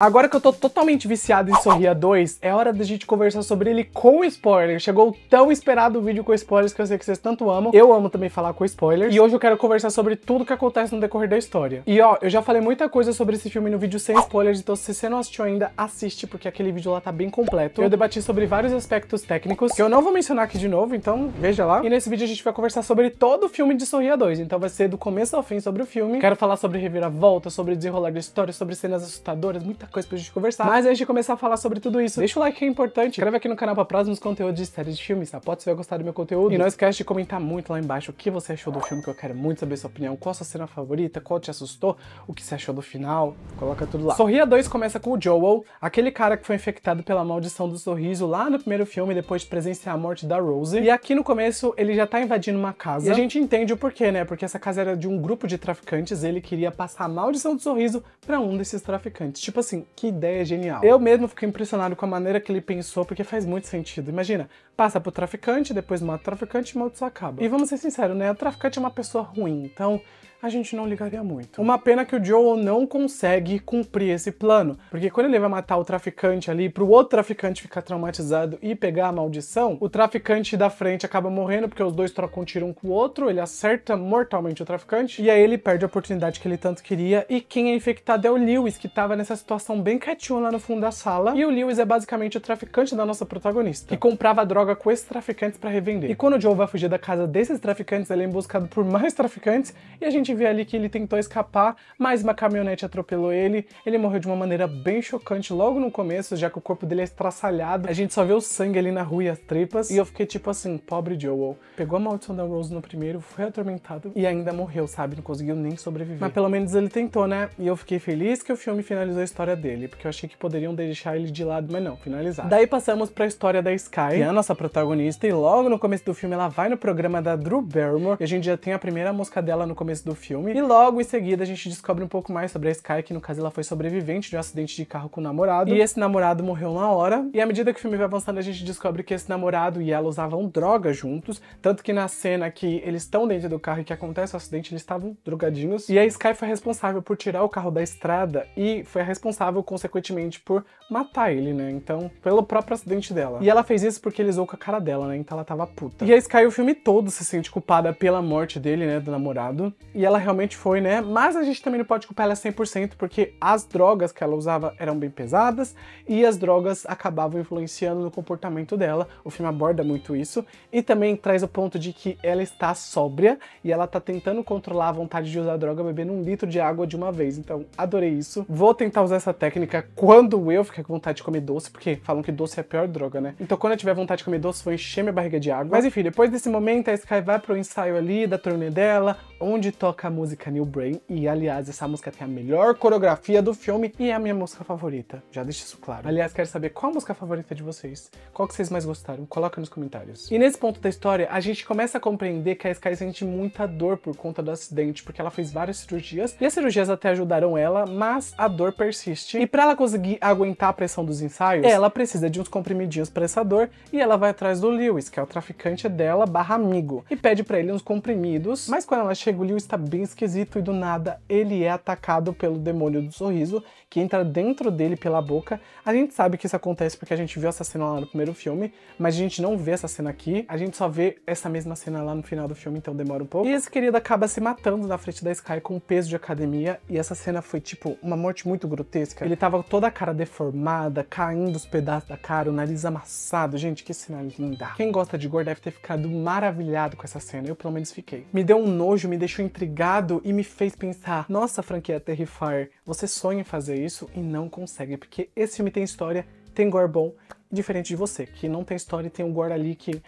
Agora que eu tô totalmente viciado em Sorria 2, é hora da gente conversar sobre ele com spoiler. Chegou o tão esperado vídeo com spoilers que eu sei que vocês tanto amam. Eu amo também falar com spoilers. E hoje eu quero conversar sobre tudo que acontece no decorrer da história. E ó, eu já falei muita coisa sobre esse filme no vídeo sem spoilers, então se você não assistiu ainda, assiste, porque aquele vídeo lá tá bem completo. Eu debati sobre vários aspectos técnicos, que eu não vou mencionar aqui de novo, então veja lá. E nesse vídeo a gente vai conversar sobre todo o filme de Sorria 2, então vai ser do começo ao fim sobre o filme. Quero falar sobre reviravolta, sobre desenrolar da história, sobre cenas assustadoras, muita coisa pra gente conversar. Mas antes de começar a falar sobre tudo isso, deixa o like que é importante, escreve aqui no canal pra próximos conteúdos de séries de filmes, tá? Pode se vai gostar do meu conteúdo. E não esquece de comentar muito lá embaixo o que você achou do filme, que eu quero muito saber sua opinião, qual a sua cena favorita, qual te assustou, o que você achou do final, coloca tudo lá. Sorria 2 começa com o Joel, aquele cara que foi infectado pela maldição do sorriso lá no primeiro filme, depois de presenciar a morte da Rose. E aqui no começo ele já tá invadindo uma casa. E a gente entende o porquê, né? Porque essa casa era de um grupo de traficantes, ele queria passar a maldição do sorriso para um desses traficantes. Tipo assim, assim, que ideia genial. Eu mesmo fiquei impressionado com a maneira que ele pensou, porque faz muito sentido. Imagina, passa pro traficante, depois mata o traficante e o só acaba. E vamos ser sinceros, né? O traficante é uma pessoa ruim, então a gente não ligaria muito. Uhum. Uma pena que o Joel não consegue cumprir esse plano, porque quando ele vai matar o traficante ali, pro outro traficante ficar traumatizado e pegar a maldição, o traficante da frente acaba morrendo, porque os dois trocam um tiro um com o outro, ele acerta mortalmente o traficante, e aí ele perde a oportunidade que ele tanto queria, e quem é infectado é o Lewis, que tava nessa situação bem quietinho lá no fundo da sala, e o Lewis é basicamente o traficante da nossa protagonista, que comprava droga com esses traficantes para revender. E quando o Joel vai fugir da casa desses traficantes, ele é emboscado por mais traficantes, e a gente gente vê ali que ele tentou escapar, mas uma caminhonete atropelou ele. Ele morreu de uma maneira bem chocante logo no começo, já que o corpo dele é estraçalhado. A gente só vê o sangue ali na rua e as tripas. E eu fiquei tipo assim, pobre Joel. Pegou a maldição da Rose no primeiro, foi atormentado e ainda morreu, sabe? Não conseguiu nem sobreviver. Mas pelo menos ele tentou, né? E eu fiquei feliz que o filme finalizou a história dele, porque eu achei que poderiam deixar ele de lado, mas não, finalizar. Daí passamos pra história da Sky, que é a nossa protagonista, e logo no começo do filme ela vai no programa da Drew Barrymore, e a gente já tem a primeira música dela no começo do filme. E logo em seguida a gente descobre um pouco mais sobre a Sky, que no caso ela foi sobrevivente de um acidente de carro com o namorado. E esse namorado morreu na hora. E à medida que o filme vai avançando, a gente descobre que esse namorado e ela usavam droga juntos. Tanto que na cena que eles estão dentro do carro e que acontece o acidente, eles estavam drogadinhos. E a Sky foi responsável por tirar o carro da estrada e foi responsável, consequentemente, por matar ele, né? Então, pelo próprio acidente dela. E ela fez isso porque ele zoou com a cara dela, né? Então ela tava puta. E a Sky o filme todo se sente culpada pela morte dele, né? Do namorado. E ela realmente foi, né? Mas a gente também não pode culpar ela 100%, porque as drogas que ela usava eram bem pesadas e as drogas acabavam influenciando no comportamento dela. O filme aborda muito isso e também traz o ponto de que ela está sóbria e ela tá tentando controlar a vontade de usar droga bebendo um litro de água de uma vez. Então, adorei isso. Vou tentar usar essa técnica quando eu ficar com vontade de comer doce, porque falam que doce é a pior droga, né? Então, quando eu tiver vontade de comer doce, vou encher minha barriga de água. Mas enfim, depois desse momento, a Sky vai pro ensaio ali da turnê dela, onde toca a música New Brain, e aliás, essa música tem a melhor coreografia do filme e é a minha música favorita. Já deixo isso claro. Aliás, quero saber qual a música favorita de vocês, qual que vocês mais gostaram, coloca nos comentários. E nesse ponto da história, a gente começa a compreender que a Sky sente muita dor por conta do acidente, porque ela fez várias cirurgias, e as cirurgias até ajudaram ela, mas a dor persiste. E para ela conseguir aguentar a pressão dos ensaios, ela precisa de uns comprimidinhos para essa dor, e ela vai atrás do Lewis, que é o traficante dela barra amigo, e pede para ele uns comprimidos, mas quando ela chega chega, o Liu está bem esquisito e do nada ele é atacado pelo demônio do sorriso, que entra dentro dele pela boca. A gente sabe que isso acontece porque a gente viu essa cena lá no primeiro filme, mas a gente não vê essa cena aqui, a gente só vê essa mesma cena lá no final do filme, então demora um pouco. E esse querido acaba se matando na frente da Sky com um peso de academia, e essa cena foi tipo uma morte muito grotesca. Ele tava toda a cara deformada, caindo os pedaços da cara, o nariz amassado. Gente, que cena linda. Quem gosta de gore deve ter ficado maravilhado com essa cena, eu pelo menos fiquei. Me deu um nojo, me deixou intrigado e me fez pensar: nossa, franquia Terrifier, você sonha em fazer isso e não consegue, porque esse filme tem história, tem gore bom, diferente de você, que não tem história e tem um gore ali que.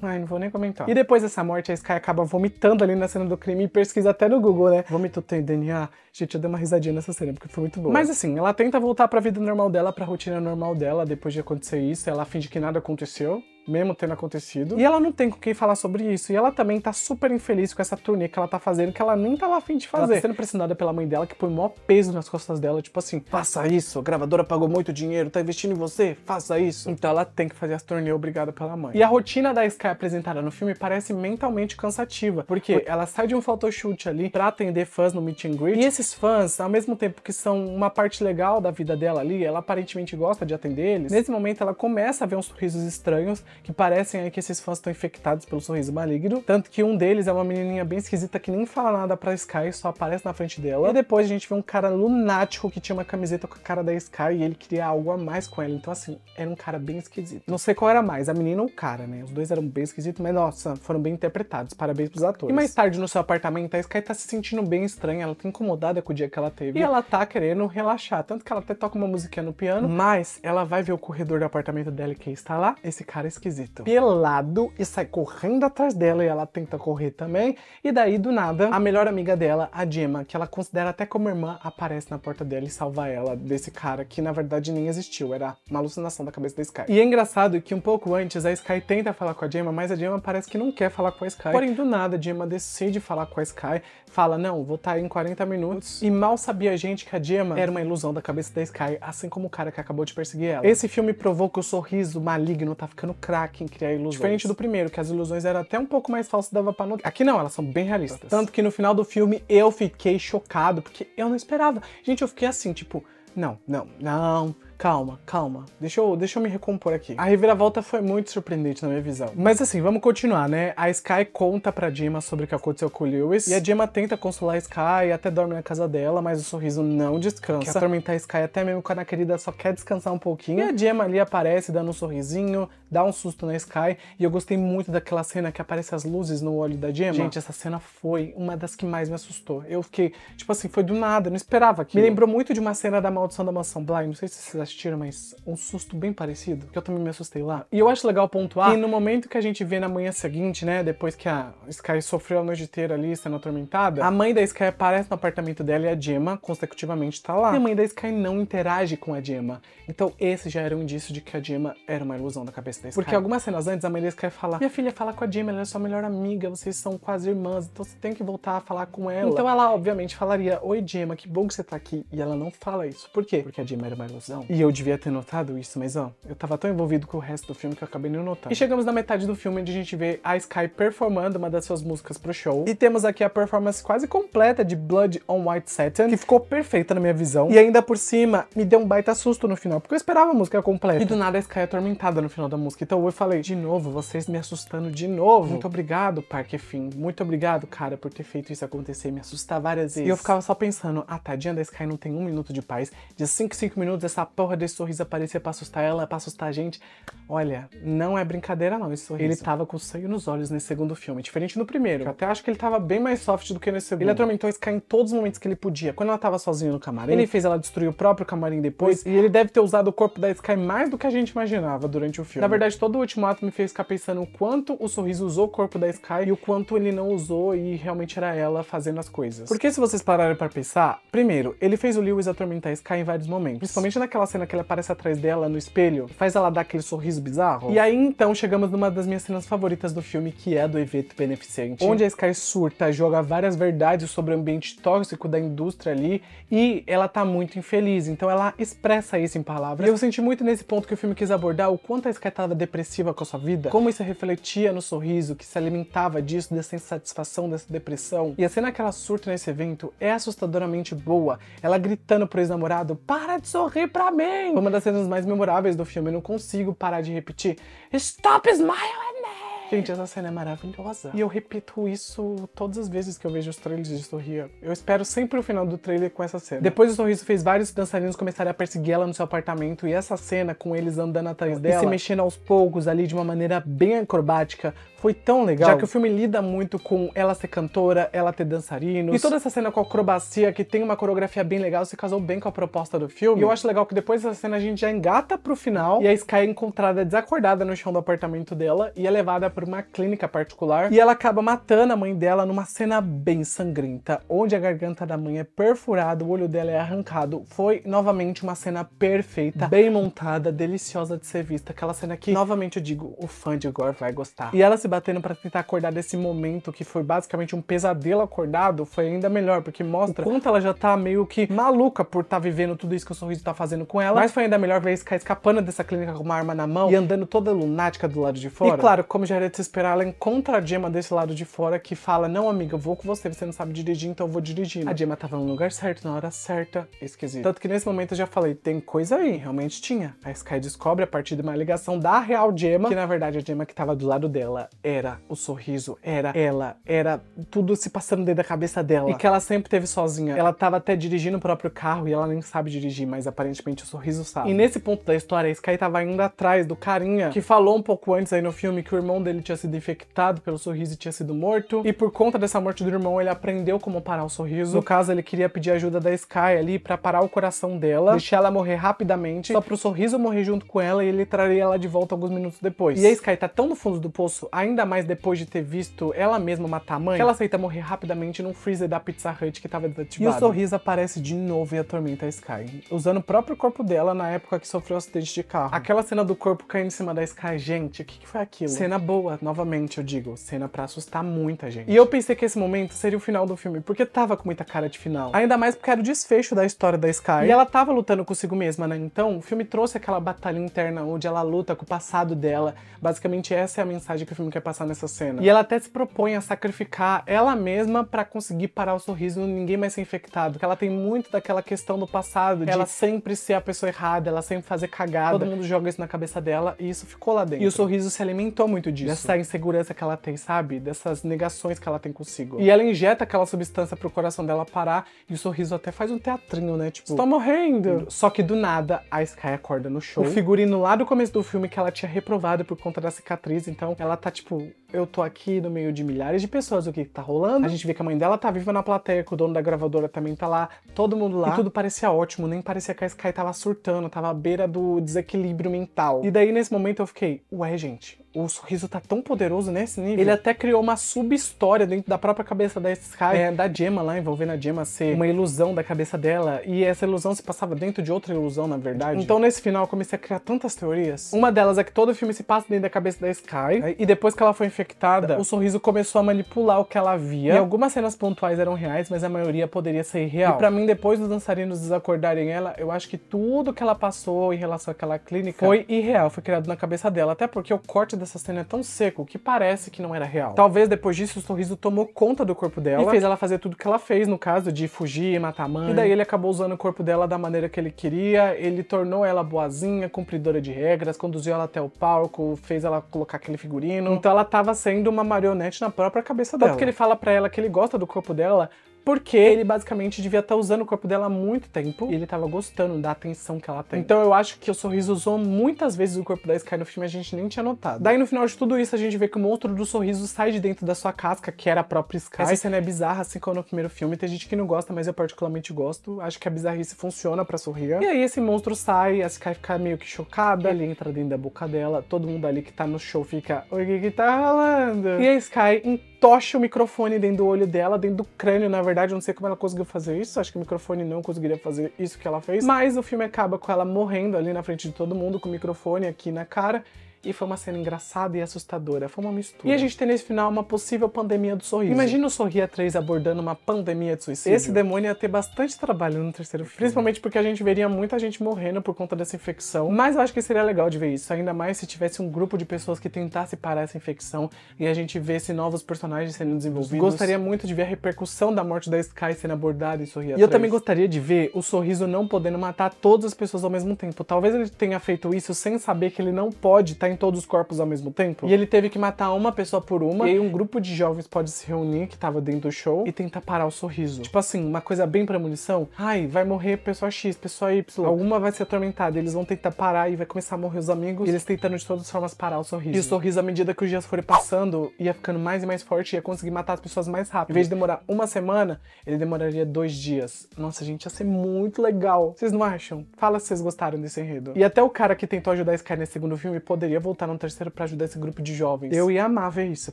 Ai, não vou nem comentar. E depois dessa morte, a Sky acaba vomitando ali na cena do crime e pesquisa até no Google, né? Vômito tem DNA? Gente, eu dei uma risadinha nessa cena, porque foi muito boa. Mas assim, ela tenta voltar pra vida normal dela, pra rotina normal dela, depois de acontecer isso. Ela finge que nada aconteceu, mesmo tendo acontecido. E ela não tem com quem falar sobre isso. E ela também tá super infeliz com essa turnê que ela tá fazendo, que ela nem tava tá afim de fazer. Ela tá sendo pressionada pela mãe dela, que põe o maior peso nas costas dela, tipo assim, faça isso, a gravadora pagou muito dinheiro, tá investindo em você, faça isso. Então ela tem que fazer as turnê obrigada pela mãe. E a rotina da Sky apresentada no filme parece mentalmente cansativa, porque ela sai de um photoshoot ali pra atender fãs no meet and greet, e esses fãs, ao mesmo tempo que são uma parte legal da vida dela ali, ela aparentemente gosta de atender eles, nesse momento ela começa a ver uns sorrisos estranhos que parecem aí que esses fãs estão infectados pelo sorriso maligno. Tanto que um deles é uma menininha bem esquisita que nem fala nada pra Sky, só aparece na frente dela. E depois a gente vê um cara lunático que tinha uma camiseta com a cara da Sky e ele queria algo a mais com ela. Então, assim, era um cara bem esquisito. Não sei qual era mais, a menina ou o cara, né? Os dois eram bem esquisitos, mas nossa, foram bem interpretados. Parabéns pros atores. E mais tarde no seu apartamento, a Sky tá se sentindo bem estranha, ela tá incomodada com o dia que ela teve. E ela tá querendo relaxar. Tanto que ela até toca uma musiquinha no piano, mas ela vai ver o corredor do apartamento dela que está lá. Esse cara esquisito é esquisito. Pelado e sai correndo atrás dela e ela tenta correr também. E daí, do nada, a melhor amiga dela, a Gemma, que ela considera até como irmã, aparece na porta dela e salva ela desse cara que na verdade nem existiu, era uma alucinação da cabeça da Sky. E é engraçado que um pouco antes a Sky tenta falar com a Gemma, mas a Gemma parece que não quer falar com a Sky. Porém, do nada, a Gemma decide falar com a Sky, fala: Não, vou estar tá em 40 minutos. E mal sabia a gente que a Gemma era uma ilusão da cabeça da Sky, assim como o cara que acabou de perseguir ela. Esse filme provou que o sorriso maligno tá ficando craque em criar ilusões. Diferente do primeiro, que as ilusões eram até um pouco mais falsas, dava pra notar. Aqui não, elas são bem realistas. Tanto que no final do filme eu fiquei chocado, porque eu não esperava. Gente, eu fiquei assim, tipo, não, não, não Calma, calma. Deixa eu, deixa eu me recompor aqui. A reviravolta foi muito surpreendente na minha visão. Mas assim, vamos continuar, né? A Sky conta pra Gemma sobre o que aconteceu com o Lewis. E a Gemma tenta consolar a Sky e até dorme na casa dela, mas o sorriso não descansa. Quer atormentar a Sky até mesmo quando a querida só quer descansar um pouquinho. E a Gemma ali aparece dando um sorrisinho, dá um susto na Sky. E eu gostei muito daquela cena que aparece as luzes no olho da Gemma. Gente, essa cena foi uma das que mais me assustou. Eu fiquei, tipo assim, foi do nada, não esperava aquilo. Me lembrou muito de uma cena da Maldição da Mansão Bly, não sei se vocês tira mas um susto bem parecido, que eu também me assustei lá. E eu acho legal pontuar que no momento que a gente vê na manhã seguinte, né, depois que a Sky sofreu a noite inteira ali sendo atormentada, a mãe da Sky aparece no apartamento dela e a Gemma consecutivamente tá lá. E a mãe da Sky não interage com a Gemma. Então esse já era um indício de que a Gemma era uma ilusão da cabeça da Sky. Porque algumas cenas antes a mãe da Sky fala: Minha filha fala com a Gemma, ela é sua melhor amiga, vocês são quase irmãs, então você tem que voltar a falar com ela. Então ela obviamente falaria: Oi Gemma, que bom que você tá aqui. E ela não fala isso. Por quê? Porque a Gemma era uma ilusão. E e eu devia ter notado isso, mas ó, eu tava tão envolvido com o resto do filme que eu acabei não notando. E chegamos na metade do filme onde a gente vê a Sky performando uma das suas músicas pro show. E temos aqui a performance quase completa de Blood on White Satin, que ficou perfeita na minha visão. E ainda por cima, me deu um baita susto no final, porque eu esperava a música completa. E do nada a Sky é atormentada no final da música. Então eu falei, de novo, vocês me assustando de novo. Muito obrigado, Park fim Muito obrigado, cara, por ter feito isso acontecer e me assustar várias vezes. E eu ficava só pensando, a ah, tadinha da Sky não tem um minuto de paz. De 5 em 5 minutos essa porra porra desse sorriso aparecer pra assustar ela, pra assustar a gente. Olha, não é brincadeira não esse sorriso. Ele tava com sangue nos olhos nesse segundo filme, diferente do primeiro. Eu até acho que ele tava bem mais soft do que nesse segundo. Ele atormentou Sky em todos os momentos que ele podia. Quando ela tava sozinha no camarim, ele fez ela destruir o próprio camarim depois, e ele deve ter usado o corpo da Sky mais do que a gente imaginava durante o filme. Na verdade, todo o último ato me fez ficar pensando o quanto o sorriso usou o corpo da Sky e o quanto ele não usou e realmente era ela fazendo as coisas. Porque se vocês pararem para pensar, primeiro, ele fez o Lewis atormentar a Sky em vários momentos, principalmente naquela cena cena que ele aparece atrás dela no espelho, faz ela dar aquele sorriso bizarro. E aí então chegamos numa das minhas cenas favoritas do filme, que é a do evento beneficente, onde a Sky surta, joga várias verdades sobre o ambiente tóxico da indústria ali e ela tá muito infeliz, então ela expressa isso em palavras. E eu senti muito nesse ponto que o filme quis abordar o quanto a Sky tava depressiva com a sua vida, como isso refletia no sorriso, que se alimentava disso, dessa insatisfação, dessa depressão. E a cena que ela surta nesse evento é assustadoramente boa, ela gritando pro ex-namorado: Para de sorrir pra mim! também. Uma das cenas mais memoráveis do filme, eu não consigo parar de repetir. Stop smiling at me! Gente, essa cena é maravilhosa. E eu repito isso todas as vezes que eu vejo os trailers de Sorria. Eu espero sempre o final do trailer com essa cena. Depois o Sorriso fez vários dançarinos começarem a perseguir ela no seu apartamento e essa cena com eles andando atrás dela e se mexendo aos poucos ali de uma maneira bem acrobática foi tão legal. Já que o filme lida muito com ela ser cantora, ela ter dançarinos. E toda essa cena com a acrobacia, que tem uma coreografia bem legal, se casou bem com a proposta do filme. E eu acho legal que depois dessa cena a gente já engata pro final e a Sky é encontrada desacordada no chão do apartamento dela e é levada pra uma clínica particular. E ela acaba matando a mãe dela numa cena bem sangrenta, onde a garganta da mãe é perfurada, o olho dela é arrancado. Foi novamente uma cena perfeita, bem montada, deliciosa de ser vista. Aquela cena que, novamente eu digo, o fã de gore vai gostar. E ela se se batendo para tentar acordar desse momento que foi basicamente um pesadelo acordado, foi ainda melhor, porque mostra o quanto ela já tá meio que maluca por estar tá vivendo tudo isso que o sorriso tá fazendo com ela. Mas foi ainda melhor ver a Sky escapando dessa clínica com uma arma na mão e andando toda lunática do lado de fora. E claro, como já era de se esperar, ela encontra a Gemma desse lado de fora que fala: Não, amiga, eu vou com você, você não sabe dirigir, então eu vou dirigindo. A Gemma tava no lugar certo, na hora certa, esquisito. Tanto que nesse momento eu já falei: tem coisa aí, realmente tinha. A Sky descobre a partir de uma ligação da real Gemma, que na verdade é a Gemma que tava do lado dela era o sorriso, era ela, era tudo se passando dentro da cabeça dela. E que ela sempre teve sozinha. Ela tava até dirigindo o próprio carro e ela nem sabe dirigir, mas aparentemente o sorriso sabe. E nesse ponto da história, a Sky tava indo atrás do carinha que falou um pouco antes aí no filme que o irmão dele tinha sido infectado pelo sorriso e tinha sido morto. E por conta dessa morte do irmão, ele aprendeu como parar o sorriso. No caso, ele queria pedir ajuda da Sky ali para parar o coração dela, deixar ela morrer rapidamente, só pro sorriso morrer junto com ela e ele traria ela de volta alguns minutos depois. E a Sky tá tão no fundo do poço, ainda ainda mais depois de ter visto ela mesma matar a mãe, que ela aceita morrer rapidamente num freezer da Pizza Hut que tava desativado. E o sorriso aparece de novo e atormenta a Sky, usando o próprio corpo dela na época que sofreu um acidente de carro. Aquela cena do corpo caindo em cima da Sky, gente, o que, que foi aquilo? Cena boa, novamente eu digo, cena pra assustar muita gente. E eu pensei que esse momento seria o final do filme, porque tava com muita cara de final. Ainda mais porque era o desfecho da história da Sky. E ela tava lutando consigo mesma, né? Então, o filme trouxe aquela batalha interna onde ela luta com o passado dela. Basicamente, essa é a mensagem que o filme quer quer passar nessa cena. E ela até se propõe a sacrificar ela mesma para conseguir parar o sorriso e ninguém mais ser infectado. Porque ela tem muito daquela questão do passado, de ela sempre ser a pessoa errada, ela sempre fazer cagada. Todo mundo joga isso na cabeça dela e isso ficou lá dentro. E o sorriso se alimentou muito disso. Dessa insegurança que ela tem, sabe? Dessas negações que ela tem consigo. E ela injeta aquela substância pro coração dela parar e o sorriso até faz um teatrinho, né? Tipo, estou morrendo. Só que do nada a Sky acorda no show. O figurino lá do começo do filme que ela tinha reprovado por conta da cicatriz, então ela tá tipo tipo, eu tô aqui no meio de milhares de pessoas, o que tá rolando? A gente vê que a mãe dela tá viva na plateia, que o dono da gravadora também tá lá, todo mundo lá. E tudo parecia ótimo, nem parecia que a Sky tava surtando, tava à beira do desequilíbrio mental. E daí, nesse momento, eu fiquei, ué, gente, o sorriso tá tão poderoso nesse nível. Ele até criou uma sub-história dentro da própria cabeça da Sky, é, da Gemma lá, envolvendo a Gemma ser uma ilusão da cabeça dela. E essa ilusão se passava dentro de outra ilusão, na verdade. Então nesse final eu comecei a criar tantas teorias. Uma delas é que todo o filme se passa dentro da cabeça da Sky. É. E depois que ela foi infectada, é. o sorriso começou a manipular o que ela via. E algumas cenas pontuais eram reais, mas a maioria poderia ser real. E pra mim, depois dos dançarinos desacordarem ela, eu acho que tudo que ela passou em relação àquela clínica foi irreal, foi criado na cabeça dela. Até porque o corte da essa cena é tão seco que parece que não era real. Talvez depois disso o sorriso tomou conta do corpo dela e fez ela fazer tudo que ela fez, no caso de fugir e matar a mãe. E daí ele acabou usando o corpo dela da maneira que ele queria, ele tornou ela boazinha, cumpridora de regras, conduziu ela até o palco, fez ela colocar aquele figurino. Então ela tava sendo uma marionete na própria cabeça dela. Tanto que ele fala para ela que ele gosta do corpo dela, porque ele basicamente devia estar tá usando o corpo dela há muito tempo e ele estava gostando da atenção que ela tem. Então eu acho que o sorriso usou muitas vezes o corpo da Sky no filme, a gente nem tinha notado. Daí no final de tudo isso, a gente vê que o monstro do sorriso sai de dentro da sua casca, que era a própria Sky. Essa cena é bizarra, assim como no primeiro filme. Tem gente que não gosta, mas eu particularmente gosto. Acho que a bizarrice funciona para sorrir. E aí esse monstro sai, a Sky fica meio que chocada, ele entra dentro da boca dela, todo mundo ali que tá no show fica, o que que tá rolando? E a Sky entocha o microfone dentro do olho dela, dentro do crânio, na verdade, eu não sei como ela conseguiu fazer isso, acho que o microfone não conseguiria fazer isso que ela fez, mas o filme acaba com ela morrendo ali na frente de todo mundo, com o microfone aqui na cara, e foi uma cena engraçada e assustadora. Foi uma mistura. E a gente tem nesse final uma possível pandemia do sorriso. Imagina o Sorria 3 abordando uma pandemia de suicídio. Esse demônio ia ter bastante trabalho no terceiro filme. Principalmente porque a gente veria muita gente morrendo por conta dessa infecção. Mas eu acho que seria legal de ver isso. Ainda mais se tivesse um grupo de pessoas que tentasse parar essa infecção e a gente vesse novos personagens sendo desenvolvidos. Gostaria muito de ver a repercussão da morte da Sky sendo abordada em Sorria 3. E eu também gostaria de ver o sorriso não podendo matar todas as pessoas ao mesmo tempo. Talvez ele tenha feito isso sem saber que ele não pode estar tá todos os corpos ao mesmo tempo. E ele teve que matar uma pessoa por uma. E aí um grupo de jovens pode se reunir que tava dentro do show e tentar parar o sorriso. Tipo assim, uma coisa bem pra munição. Ai, vai morrer pessoa X, pessoa Y. Alguma vai ser atormentada. Eles vão tentar parar e vai começar a morrer os amigos. E eles tentando de todas as formas parar o sorriso. E o sorriso, à medida que os dias forem passando, ia ficando mais e mais forte e ia conseguir matar as pessoas mais rápido. Em vez de demorar uma semana, ele demoraria dois dias. Nossa, gente, ia ser muito legal. Vocês não acham? Fala se vocês gostaram desse enredo. E até o cara que tentou ajudar a Sky nesse segundo filme poderia voltar no terceiro para ajudar esse grupo de jovens. Eu ia amar ver isso,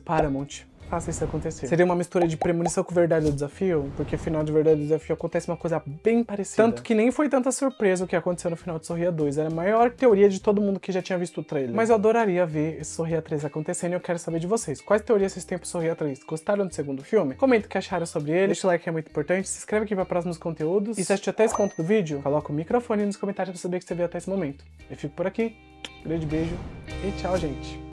Paramount faça isso acontecer. Seria uma mistura de premonição com verdade do desafio, porque o final de verdade do desafio acontece uma coisa bem parecida. Tanto que nem foi tanta surpresa o que aconteceu no final de Sorria 2. Era a maior teoria de todo mundo que já tinha visto o trailer. Mas eu adoraria ver esse Sorria 3 acontecendo e eu quero saber de vocês. Quais teorias vocês têm pro Sorria 3? Gostaram do segundo filme? Comenta o que acharam sobre ele. Deixa o like que é muito importante. Se inscreve aqui para próximos conteúdos. E se assistiu até esse ponto do vídeo, coloca o microfone nos comentários para saber que você viu até esse momento. Eu fico por aqui. Grande beijo e tchau, gente.